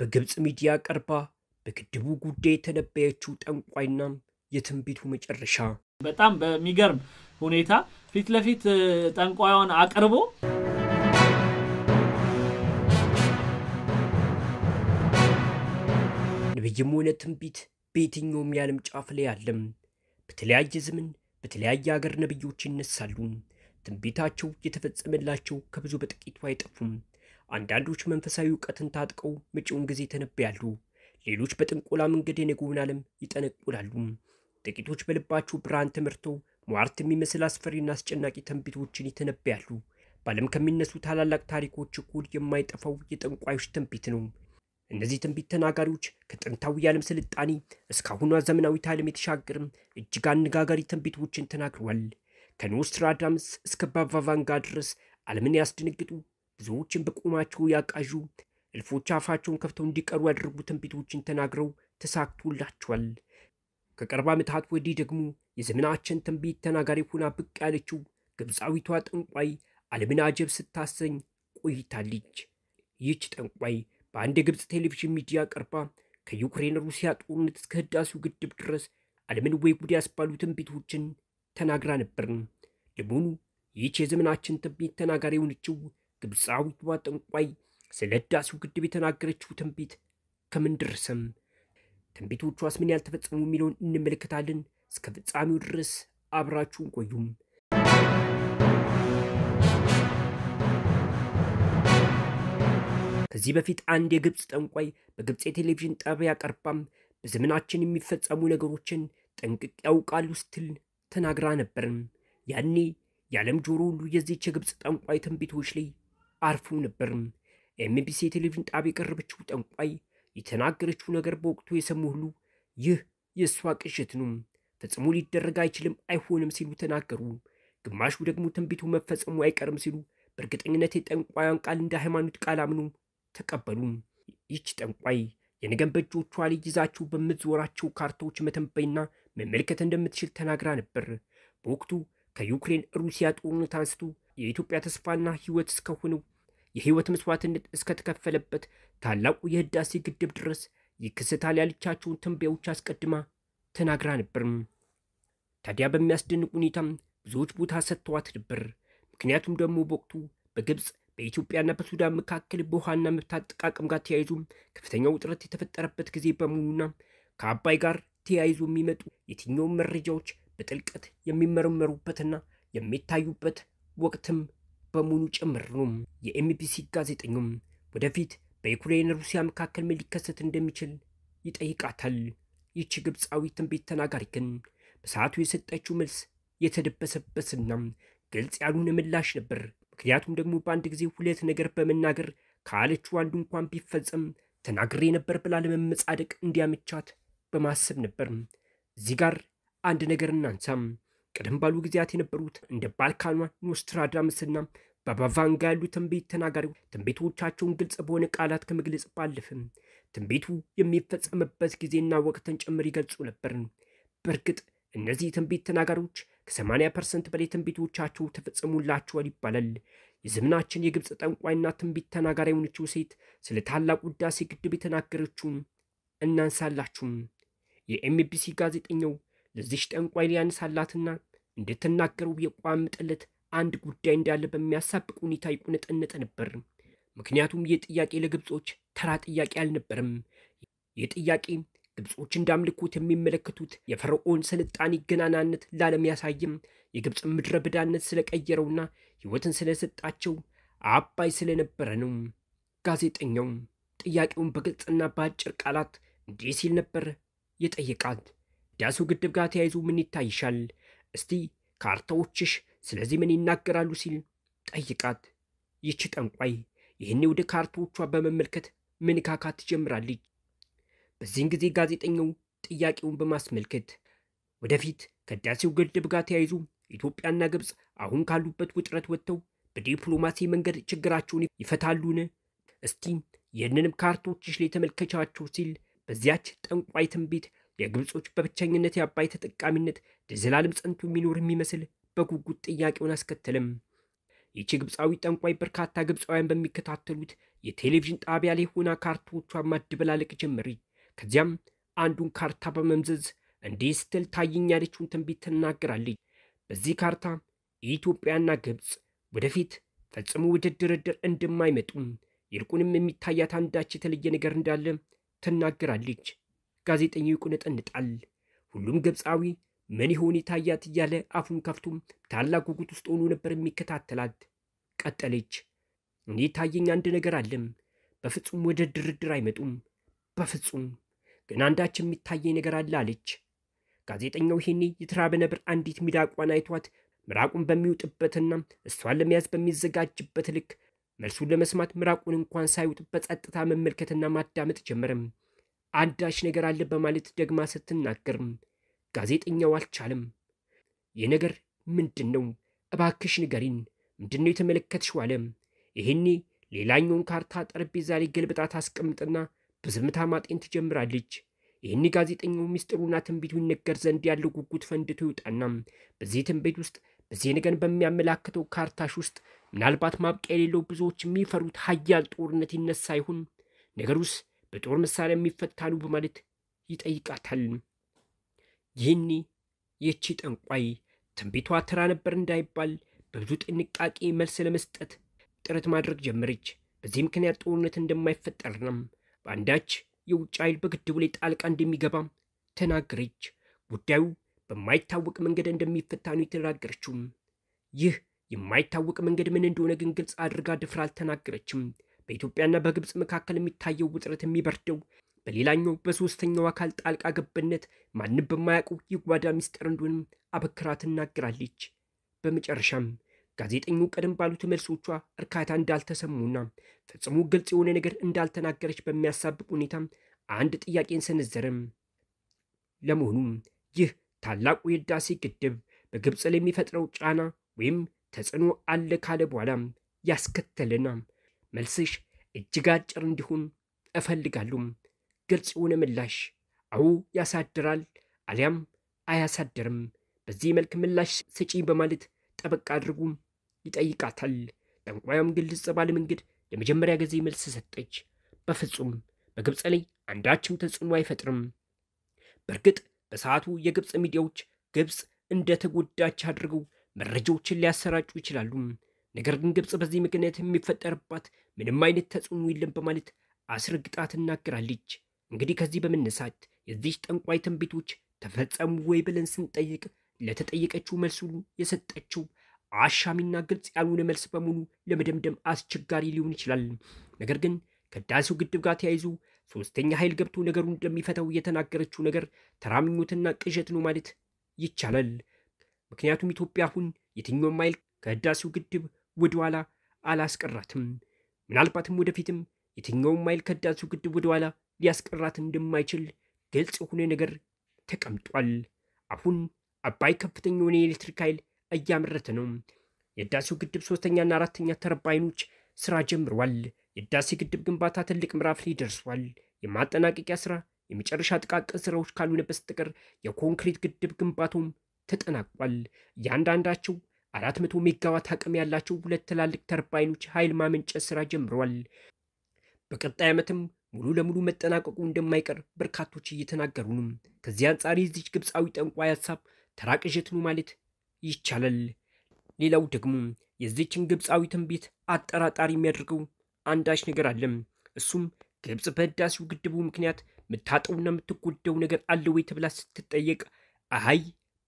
በግብፅ ሚዲያ ቀርባ በግድቡ ጉዳይ የተነበየችው ጠንቋይና የትንቢቱ መጨረሻ በጣም በሚገርም ሁኔታ ፊት ለፊት ጠንቋዩን አቅርቦ ነብይም ሆነ ትንቢት በየትኛውም የዓለም ጫፍ ላይ አለም። በተለያየ ዘመን በተለያየ ሀገር ነብዮች ይነሳሉ። ትንቢታቸው የተፈጸመላቸው ከብዙ በጥቂቱ አይጠፉም። አንዳንዶች መንፈሳዊ እውቀትን ታጥቀው መጪውን ጊዜ ተነብያሉ። ሌሎች በጥንቆላ መንገድ የነገውን ዓለም ይጠነቁላሉ። ጥቂቶች በልባቸው ብርሃን ተመርተው ሟርት የሚመስል አስፈሪና አስጨናቂ ትንቢቶችን ይተነብያሉ። በዓለም ከሚነሱ ታላላቅ ታሪኮች እኩል የማይጠፋው የጠንቋዮች ትንቢት ነው። እነዚህ ትንቢት ተናጋሪዎች ከጥንታዊ የዓለም ስልጣኔ እስካሁኗ ዘመናዊት ዓለም የተሻገርም እጅግ አነጋጋሪ ትንቢቶችን ተናግረዋል። ከኖስትራዳምስ እስከ ባባቫንጋ ድረስ ዓለምን ያስደነግጡ ብዙዎችን በቁማቸው ያቃዡ፣ እልፎች አፋቸውን ከፍተው እንዲቀሩ ያደረጉ ትንቢቶችን ተናግረው ተሳክቶላቸዋል። ከቅርብ ዓመታት ወዲህ ደግሞ የዘመናችን ትንቢት ተናጋሪ ሆና ብቅ ያለችው ግብፃዊቷ ጠንቋይ ዓለምን አጀብ ስታሰኝ ቆይታለች። ይህች ጠንቋይ በአንድ የግብፅ ቴሌቪዥን ሚዲያ ቀርባ ከዩክሬን ሩሲያ ጦርነት እስከ ህዳሴው ግድብ ድረስ ዓለምን ወይ ጉድ ያስባሉ ትንቢቶችን ተናግራ ነበርን። ለመሆኑ ይህች የዘመናችን ትንቢት ተናጋሪ የሆነችው ግብፃዊቷ ጠንቋይ ስለ ህዳሴው ግድብ የተናገረችው ትንቢት ከምን ደረሰም፣ ትንቢቶቿስ ምን ያልተፈጸሙ የሚለውን እንመለከታለን። እስከ ፍጻሜው ድረስ አብራችሁን ቆዩም። ከዚህ በፊት አንድ የግብፅ ጠንቋይ በግብፅ የቴሌቪዥን ጣቢያ ቀርባም በዘመናችን የሚፈጸሙ ነገሮችን ጠንቅቅ ያውቃሉ ስትል ተናግራ ነበርም። ያኔ የዓለም ጆሮ ሁሉ የዚች የግብፅ ጠንቋይ ትንቢቶች ላይ አርፎ ነበርም። ኤምቢሲ ቴሌቪዥን ጣቢያ የቀረበችው ጠንቋይ የተናገረችው ነገር በወቅቱ የሰሙ ሁሉ ይህ የእሷ ቅዠት ነው፣ ፈጽሞ ሊደረግ አይችልም፣ አይሆንም ሲሉ ተናገሩ። ግማሹ ደግሞ ትንቢቱ መፈጸሙ አይቀርም ሲሉ በእርግጠኝነት የጠንቋያን ቃል እንደ ሃይማኖት ቃል አምኑ ተቀበሉ። ይች ጠንቋይ የነገን በእጆቿ ላይ ይዛቸው በምትዞራቸው ካርታዎች መተንበይና መመልከት እንደምትችል ተናግራ ነበር። በወቅቱ ከዩክሬን ሩሲያ ጦርነት አንስቶ የኢትዮጵያ ተስፋና ሕይወት እስከሆነው የህይወት መስዋዕትነት እስከተከፈለበት ታላቁ የህዳሴ ግድብ ድረስ ይከሰታል ያለቻቸውን ትንበያዎች አስቀድማ ተናግራ ነበር። ታዲያ በሚያስደንቅ ሁኔታም ብዙዎች ቦታ ሰጥተዋት ነበር። ምክንያቱም ደግሞ በወቅቱ በግብፅ በኢትዮጵያና በሱዳን መካከል በውሃና መብት አጠቃቀም ጋር ተያይዞ ከፍተኛ ውጥረት የተፈጠረበት ጊዜ በመሆኑና ከአባይ ጋር ተያይዞ የሚመጡ የትኛውም መረጃዎች በጥልቀት የሚመረመሩበትና የሚታዩበት ወቅትም በሙሉ ጭምር ነው። የኤምቢሲ ጋዜጠኛም ወደፊት በዩክሬን ሩሲያ መካከል ምን ሊከሰት እንደሚችል ይጠይቃታል። ይቺ ግብፃዊ ትንቢት ተናጋሪ ግን በሰዓቱ የሰጠችው መልስ የተደበሰበትና ግልጽ ያልሆነ ምላሽ ነበር። ምክንያቱም ደግሞ በአንድ ጊዜ ሁለት ነገር በመናገር ካለችው አንዱ እንኳን ቢፈጸም ተናግሬ ነበር ብላ ለመመጻደቅ እንዲያመቻት በማሰብ ነበር። እዚህ ጋር አንድ ነገር እናንሳም። ቀደም ባሉ ጊዜያት የነበሩት እንደ ባልካኗ ኖስትራዳምስና በባቫንጋ ያሉ ትንቢት ተናጋሪ ትንቢቶቻቸውን ግልጽ በሆነ ቃላት ከመግለጽ ባለፍም ትንቢቱ የሚፈጸምበት ጊዜና ወቅትን ጭምር ይገልጹ ነበር። በእርግጥ እነዚህ ትንቢት ተናጋሪዎች ከ 8 ፐርሰንት በላይ ትንቢቶቻቸው ተፈጽሙላቸዋል ይባላል። የዘመናችን የግብፅ ጠንቋይና ትንቢት ተናጋሪ የሆነችው ሴት ስለ ታላቁ ህዳሴ ግድብ የተናገረችውን እናንሳላችሁም። የኤምቢሲ ጋዜጠኛው ለዚች ጠንቋይ ሊያነሳላትና እንድትናገሩ የቋምጥለት አንድ ጉዳይ እንዳለ በሚያሳብቅ ሁኔታ ይቁነጠነጠ ነበር። ምክንያቱም ይህ ጥያቄ ለግብጾች ተራ ጥያቄ አልነበረም። ይህ ጥያቄ ግብጾች እንዳምልኮት የሚመለከቱት የፈርዖን ስልጣኔ ገናናነት ላለም ያሳይም የግብፅ ምድረ በዳነት ስለቀየረውና ሕይወትን ስለሰጣቸው አባይ ስለነበረ ነው። ጋዜጠኛው ጥያቄውን በግልጽና በአጭር ቃላት እንዲህ ሲል ነበር የጠየቃት። ህዳሴው ግድብ ጋር ተያይዞ ምን ይታይሻል? እስቲ ካርታዎችሽ ስለዚህ ምን ይናገራሉ? ሲል ጠይቃት። ይቺ ጠንቋይ ይህኔ ወደ ካርታዎቿ በመመልከት ካካት ትጀምራለች። በዚህን ጊዜ ጋዜጠኛው ጥያቄውን በማስመልከት ወደፊት ከህዳሴው ግድብ ጋር ተያይዞ ኢትዮጵያና ግብፅ አሁን ካሉበት ውጥረት ወጥተው በዲፕሎማሲ መንገድ ችግራቸውን ይፈታሉን? እስቲ ይህንንም ካርቶችሽ ላይ ተመልከቻቸው ሲል በዚያች ጠንቋይ ትንቢት የግብጾች በብቸኝነት የአባይ ተጠቃሚነት ለዘላለም ጸንቶ የሚኖር የሚመስል በጉጉት ጥያቄውን አስከተለም። ይቺ ግብፃዊ ጠንቋይ በርካታ ግብፃውያን በሚከታተሉት የቴሌቪዥን ጣቢያ ላይ ሆና ካርታዎቿን ማድበላለቅ ጀመሪ። ከዚያም አንዱን ካርታ በመምዘዝ እንዲህ ስትል ታይኝ ያለችውን ትንቢት ትናገራለች። በዚህ ካርታ ኢትዮጵያና ግብፅ ወደፊት ፈጽሞ ወደ ድርድር እንደማይመጡም ይልቁንም የሚታያት አንዳች የተለየ ነገር እንዳለ ትናገራለች። ጋዜጠኛው ይቁነጠንጣል። ሁሉም ግብፃዊ ምን ይሆን ይታያት እያለ አፉን ከፍቱም ታላቅ ጉጉት ውስጥ ሆኖ ነበር የሚከታተላት። ቀጠለች። እኔ ታየኝ አንድ ነገር አለም። በፍጹም ወደ ድርድር አይመጡም። በፍጹም ግን አንዳች የሚታየኝ ነገር አለ አለች። ጋዜጠኛው ይሄኔ የተራበ ነብር አንዲት ሚዳቋን አይቷት ምራቁን በሚውጥበትና እሷን ለመያዝ በሚዘጋጅበት ልክ መልሱን ለመስማት ምራቁን እንኳን ሳይውጥ በጸጥታ መመልከትና ማዳመጥ ጀመረም። አንዳች ነገር አለ በማለት ደግማ ስትናገርም ጋዜጠኛው አልቻለም። ይህ ነገር ምንድን ነው? እባክሽ ንገሪን፣ ምንድን ነው የተመለከትሽው? አለ። ሌላኛውን ካርታ ጠረጴዛ ላይ ገልብጣ ታስቀምጥና በዝምታ ማጤን ትጀምራለች። ይህኔ ጋዜጠኛው ምስጢሩና ትንቢቱ ይነገር ዘንድ ያለው ጉጉት ፈንድቶ ይውጣና በዚህ ትንቢት ውስጥ በዚህ ነገን በሚያመላክተው ካርታሽ ውስጥ ምናልባት ማብቂያ የሌለው ብዙዎች የሚፈሩት ሀያል ጦርነት ይነሳ ይሆን? ነገሩስ በጦር መሳሪያ የሚፈታሉ በማለት ይጠይቃታል። ይህኔ ይህቺ ጠንቋይ ትንቢቷ ተራ ነበር እንዳይባል በብዙ ጥንቃቄ መልስ ለመስጠት ጥረት ማድረግ ጀመረች። በዚህ ምክንያት ጦርነት እንደማይፈጠርና በአንዳች የውጭ ኃይል በግድቡ ላይ ጣልቃ እንደሚገባም ተናገረች። ጉዳዩ በማይታወቅ መንገድ እንደሚፈታ ነው የተናገረችው። ይህ የማይታወቅ መንገድ ምን እንደሆነ ግን ግልጽ አድርጋ ድፍር አልተናገረችም። በኢትዮጵያና በግብፅ መካከል የሚታየው ውጥረት የሚበርደው በሌላኛው በሶስተኛው አካል ጣልቃ ገብነት ማንም በማያውቀው የጓዳ ሚስጥር እንደሆንም አበክራ ትናገራለች። በመጨረሻም ጋዜጠኛው ቀደም ባሉት መልሶቿ እርካታ እንዳልተሰሙና ፈጽሞ ግልጽ የሆነ ነገር እንዳልተናገረች በሚያሳብቅ ሁኔታ አንድ ጥያቄን ሰነዘረም። ለመሆኑ ይህ ታላቁ የህዳሴ ግድብ በግብፅ ለሚፈጥረው የሚፈጥረው ጫና ወይም ተጽዕኖ አለ ካለ በኋላ ያስከተለና መልስሽ እጅግ አጭር እንዲሁን እፈልጋሉም ግልጽ የሆነ ምላሽ አዎ ያሳድራል አሊያም አያሳድርም። በዚህ መልክ ምላሽ ስጪ በማለት ጠበቅ አድርጉ ይጠይቃታል። ጠንቋያም ግልጽ ባለ መንገድ ለመጀመሪያ ጊዜ መልስ ሰጠች። በፍጹም በግብፅ ላይ አንዳችም ተጽዕኖ አይፈጥርም። በእርግጥ በሰዓቱ የግብፅ ሚዲያዎች ግብፅ እንደተጎዳች አድርገው መረጃዎችን ሊያሰራጩ ይችላሉ። ነገር ግን ግብፅ በዚህ ምክንያት የሚፈጠርባት ምንም አይነት ተጽዕኖ የለም በማለት አስረግጣ ትናገራለች። እንግዲህ ከዚህ በመነሳት የዚህ ጠንቋይ ትንቢቶች ተፈጸሙ ወይ ብለን ስንጠይቅ ለተጠየቀችው መልሱን የሰጠችው አሻሚና ግልጽ ያልሆነ መልስ በሙሉ ለመደምደም አስቸጋሪ ሊሆን ይችላል። ነገር ግን ከዳሴው ግድብ ጋር ተያይዞ ሶስተኛ ኃይል ገብቶ ነገሩን እንደሚፈታው የተናገረችው ነገር ተራ ምኞትና ቅዠት ነው ማለት ይቻላል። ምክንያቱም ኢትዮጵያ አሁን የትኛውም ኃይል ከህዳሴው ግድብ ወደ ኋላ አላስቀራትም። ምናልባትም ወደፊትም የትኛውም ኃይል ከዳሱ ግድብ ወደ ኋላ ሊያስቀራት እንደማይችል ግልጽ የሆነ ነገር ተቀምጧል። አሁን አባይ ከፍተኛ የሆነ የኤሌክትሪክ ኃይል እያመረተ ነው። የህዳሴው ግድብ ሶስተኛና አራተኛ ተርባይኖች ስራ ጀምረዋል። የህዳሴ ግድብ ግንባታ ትልቅ ምዕራፍ ላይ ደርሷል። የማጠናቀቂያ ስራ፣ የመጨረሻ ጥቃቅን ስራዎች ካልሆነ በስተቀር የኮንክሪት ግድብ ግንባታውም ተጠናቋል። እያንዳንዳቸው አራት መቶ ሜጋዋት አቅም ያላቸው ሁለት ትላልቅ ተርባይኖች ኃይል ማመንጨት ስራ ጀምረዋል። በቀጣይ ዓመትም ሙሉ ለሙሉ መጠናቀቁ እንደማይቀር በርካቶች እየተናገሩ ነው። ከዚህ አንጻር የዚች ግብፃዊ ጠንቋይ ሀሳብ ተራ ነው ማለት ይቻላል። ሌላው ደግሞ የዚችን ግብፃዊ ትንቢት አጠራጣሪ የሚያደርገው አንዳች ነገር አለም። እሱም ግብፅ በህዳሴው ግድቡ ምክንያት የምታጠውና የምትጎደው ነገር አለ ወይ ተብላ ስትጠየቅ አሀይ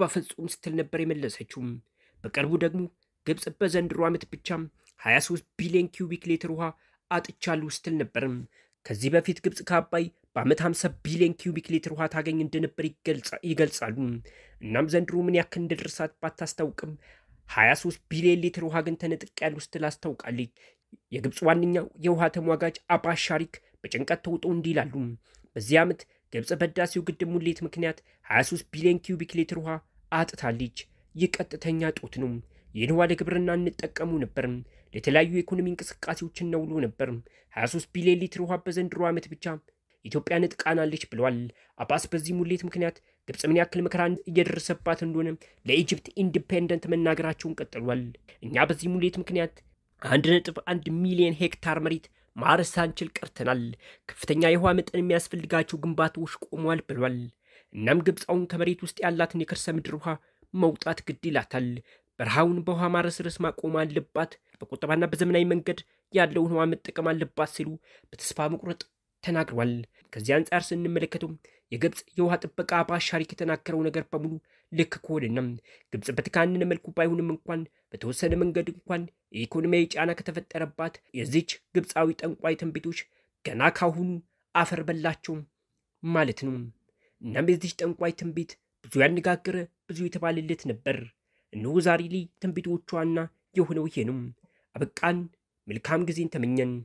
በፍጹም ስትል ነበር የመለሰችውም። በቅርቡ ደግሞ ግብፅ በዘንድሮ ዓመት ብቻም 23 ቢሊዮን ኪዩቢክ ሊትር ውሃ አጥቻለሁ ስትል ነበርም። ከዚህ በፊት ግብፅ ከአባይ በዓመት 50 ቢሊዮን ኪዩቢክ ሊትር ውሃ ታገኝ እንደነበር ይገልጻሉ። እናም ዘንድሮ ምን ያክል እንደደረሳት ባታስታውቅም 23 ቢሊዮን ሊትር ውሃ ግን ያሉ ስትል አስታውቃለች። የግብፅ ዋነኛው የውሃ ተሟጋጅ አባስ ሻሪክ በጭንቀት ተውጦ እንዲህ ይላሉ። በዚህ ዓመት ግብፅ በህዳሴው ግድብ ሙሌት ምክንያት 23 ቢሊዮን ኪዩቢክ ሊትር ውሃ አጥታለች። ይህ ቀጥተኛ ጦት ነው። ይህን ውሃ ለግብርና እንጠቀሙ ነበር። ለተለያዩ የኢኮኖሚ እንቅስቃሴዎች እናውሎ ነበር። 23 ቢሊዮን ሊትር ውሃ በዘንድሮ ዓመት ብቻ ኢትዮጵያ ጥቃናለች ብለዋል። አባስ በዚህ ሙሌት ምክንያት ግብጽ ምን ያክል መከራ እየደረሰባት እንደሆነ ለኢጅፕት ኢንዲፔንደንት መናገራቸውን ቀጥሏል። እኛ በዚህ ሙሌት ምክንያት 1.1 ሚሊዮን ሄክታር መሬት ማረስ ሳንችል ቀርተናል። ከፍተኛ የውሃ መጠን የሚያስፈልጋቸው ግንባታዎች ቆመዋል ብሏል። እናም ግብፅ አሁን ከመሬት ውስጥ ያላትን የከርሰ ምድር ውሃ መውጣት ግድ ይላታል። በረሃውን በውሃ ማረስረስ ማቆም አለባት። በቁጠባና በዘመናዊ መንገድ ያለውን ውሃ መጠቀም አለባት ሲሉ በተስፋ መቁረጥ ተናግሯል። ከዚህ አንጻር ስንመለከተው የግብፅ የውሃ ጥበቃ ባሻሪ የተናገረው ነገር በሙሉ ልክ ከሆነና ግብፅ በተካንነ መልኩ ባይሆንም እንኳን በተወሰነ መንገድ እንኳን የኢኮኖሚያዊ ጫና ከተፈጠረባት የዚች ግብፃዊ ጠንቋይ ትንቢቶች ገና ካሁኑ አፈር በላቸው ማለት ነው። እናም የዚች ጠንቋይ ትንቢት ብዙ ያነጋገረ ብዙ የተባለለት ነበር። እነሆ ዛሬ ላይ ትንቢቶቿና የሆነው ይሄ ነው። አበቃን። መልካም ጊዜን ተመኘን።